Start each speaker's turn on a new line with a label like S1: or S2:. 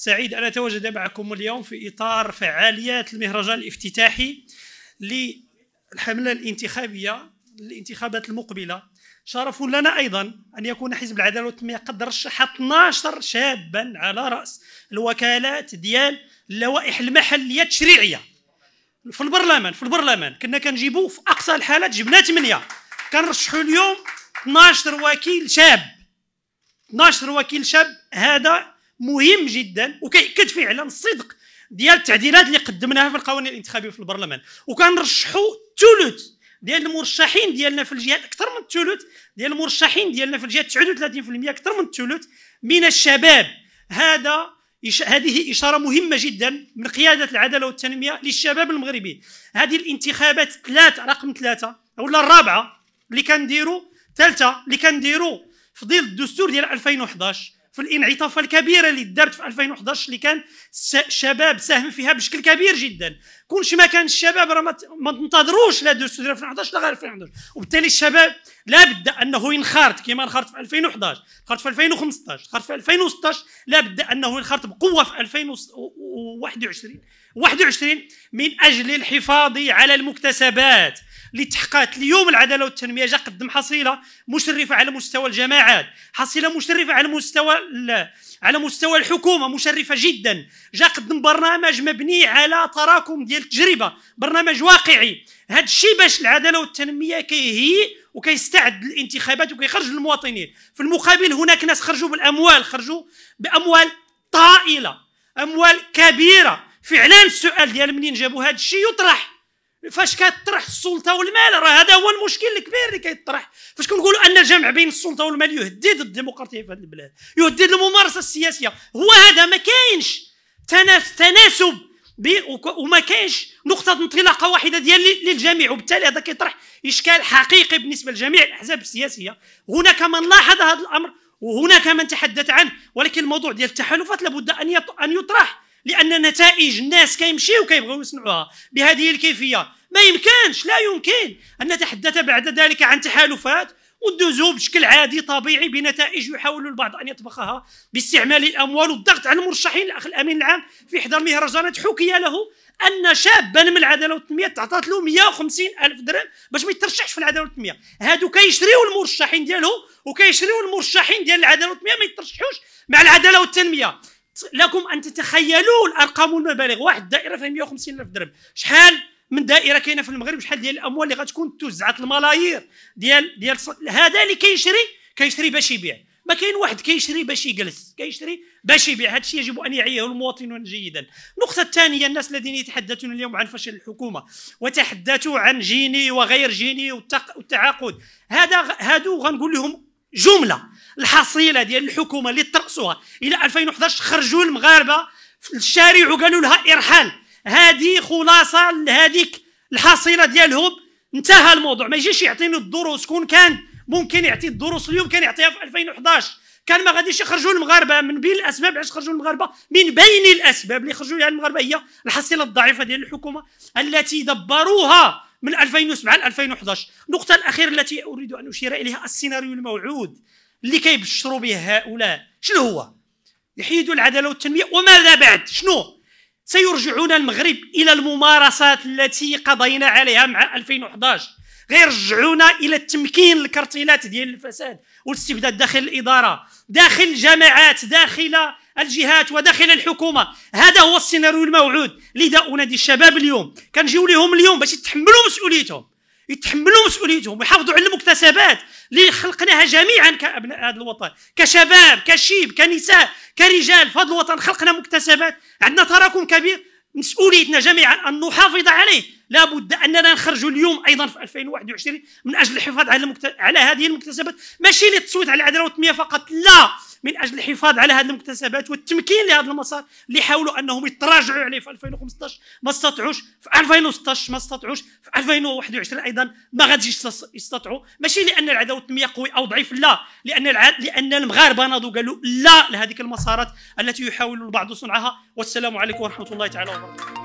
S1: سعيد أن أتواجد معكم اليوم في إطار فعاليات المهرجان الافتتاحي للحملة الانتخابية للانتخابات المقبلة شرف لنا أيضا أن يكون حزب العدالة والتنمية قد رشح 12 شابا على رأس الوكالات ديال اللوائح المحلية التشريعية في البرلمان في البرلمان كنا كنجيبو في أقصى الحالات جبنا 8 كنرشحوا اليوم 12 وكيل شاب 12 وكيل شاب هذا مهم جدا وكيأكد فعلا الصدق ديال التعديلات اللي قدمناها في القوانين الانتخابيه في البرلمان وكنرشحوا ثلث ديال المرشحين ديالنا في الجهات اكثر من الثلث ديال المرشحين ديالنا في الجهات 39% اكثر من الثلث من الشباب هذا إش... هذه إشارة مهمة جدا من قيادة العدالة والتنمية للشباب المغربي هذه الانتخابات ثلاث رقم ثلاثة ولا الرابعة اللي كنديروا ثالثة اللي كنديروا في ظل الدستور ديال 2011 في الانعطاف الكبيره اللي دارت في 2011 اللي كان الشباب ساهم فيها بشكل كبير جدا شيء ما كان الشباب راه ما تنتظروش لا دوز 2011 لا غير 2011 وبالتالي الشباب لا بد انه ينخرط كما انخرط في 2011 انخرط في 2015 انخرط في 2016 لا بد انه ينخرط بقوه في 2021 21 من اجل الحفاظ على المكتسبات اللي تحققت اليوم العداله والتنميه جا قدم حصيله مشرفه على مستوى الجماعات حصيله مشرفه على مستوى على مستوى الحكومه مشرفه جدا جا قدم برنامج مبني على تراكم ديال التجربه برنامج واقعي هذا الشيء باش العداله والتنميه كيهيئ وكيستعد للانتخابات وكيخرج للمواطنين في المقابل هناك ناس خرجوا بالاموال خرجوا باموال طائله اموال كبيره فعلا السؤال ديال منين جابوا هذا الشيء يطرح فاش كتطرح السلطه والمال راه هذا هو المشكل الكبير اللي كيطرح فاش كنقولوا ان الجمع بين السلطه والمال يهدد الديمقراطيه في هذه البلاد يهدد الممارسه السياسيه هو هذا ما كاينش تناسب وما كاينش نقطه انطلاقه واحده ديال للجميع وبالتالي هذا كيطرح اشكال حقيقي بالنسبه لجميع الاحزاب السياسيه هناك من لاحظ هذا الامر وهناك من تحدث عنه ولكن الموضوع ديال التحالفات لابد ان ان يطرح لان نتائج الناس كيمشيو كيبغيو يصنعوها بهذه الكيفيه ما يمكنش لا يمكن ان نتحدث بعد ذلك عن تحالفات وندوزو بشكل عادي طبيعي بنتائج يحاول البعض ان يطبخها باستعمال الاموال والضغط على المرشحين الاخ الامين العام في احدى المهرجانات حكي له ان شابا من العداله والتنميه تعطات له 150 الف درهم باش ما يترشحش في العداله والتنميه هادو كيشريو المرشحين ديالهم وكيشريو المرشحين ديال العداله والتنميه ما يترشحوش مع العداله والتنميه لكم ان تتخيلوا الارقام والمبالغ واحد الدائره فيها 150 الف درهم شحال من دائره كاينه في المغرب شحال ديال الاموال اللي غتكون توزعت الملايير ديال ديال هذا اللي كيشري كيشري باش يبيع ما كاين واحد كيشري باش يجلس كيشري باش يبيع هذا الشيء يجب ان يعيه المواطنون جيدا النقطه الثانيه الناس الذين يتحدثون اليوم عن فشل الحكومه وتحدثوا عن جيني وغير جيني والتعاقد هذا هادو غنقول لهم جمله الحصيله ديال الحكومه اللي ترأسوها الى 2011 خرجوا المغاربه في الشارع وقالوا لها ارحال هذه خلاصه لهذيك الحصيله ديالهم انتهى الموضوع ما يجيش يعطيني الدروس كون كان ممكن يعطي الدروس اليوم كان يعطيها في 2011 كان ما غاديش يخرجوا المغاربه من بين الاسباب علاش خرجوا المغاربه من بين الاسباب اللي خرجوا لها المغاربه هي الحصيله الضعيفه ديال الحكومه التي دبروها من 2007 ل 2011 النقطة الأخيرة التي أريد أن أشير إليها السيناريو الموعود اللي كيبشروا به هؤلاء شنو هو؟ يحيدوا العدالة والتنمية وماذا بعد؟ شنو؟ سيرجعون المغرب إلى الممارسات التي قضينا عليها مع 2011 غير رجعونا الى التمكين الكرتيلات ديال الفساد والاستبداد داخل الاداره داخل الجامعات داخل الجهات وداخل الحكومه هذا هو السيناريو الموعود لذا انادي الشباب اليوم كنجيو لهم اليوم باش يتحملوا مسؤوليتهم يتحملوا مسؤوليتهم ويحافظوا على المكتسبات اللي خلقناها جميعا كابناء هذا الوطن كشباب كشيب كنساء كرجال في هذا الوطن خلقنا مكتسبات عندنا تراكم كبير مسؤوليتنا جميعا ان نحافظ عليه لابد اننا نخرجوا اليوم ايضا في 2021 من اجل الحفاظ على المكت... على هذه المكتسبات ماشي للتصويت على العداله والتنميه فقط لا من اجل الحفاظ على هذه المكتسبات والتمكين لهذا المسار اللي حاولوا انهم يتراجعوا عليه في 2015 ما استطاعوش في 2016 ما استطاعوش في 2021 ايضا ما غاديش يستطاعوا ماشي لان العداوه التنميه قوي او ضعيف لا لان العد... لان المغاربه ناضوا قالوا لا لهذيك المسارات التي يحاول البعض صنعها والسلام عليكم ورحمه الله تعالى وبركاته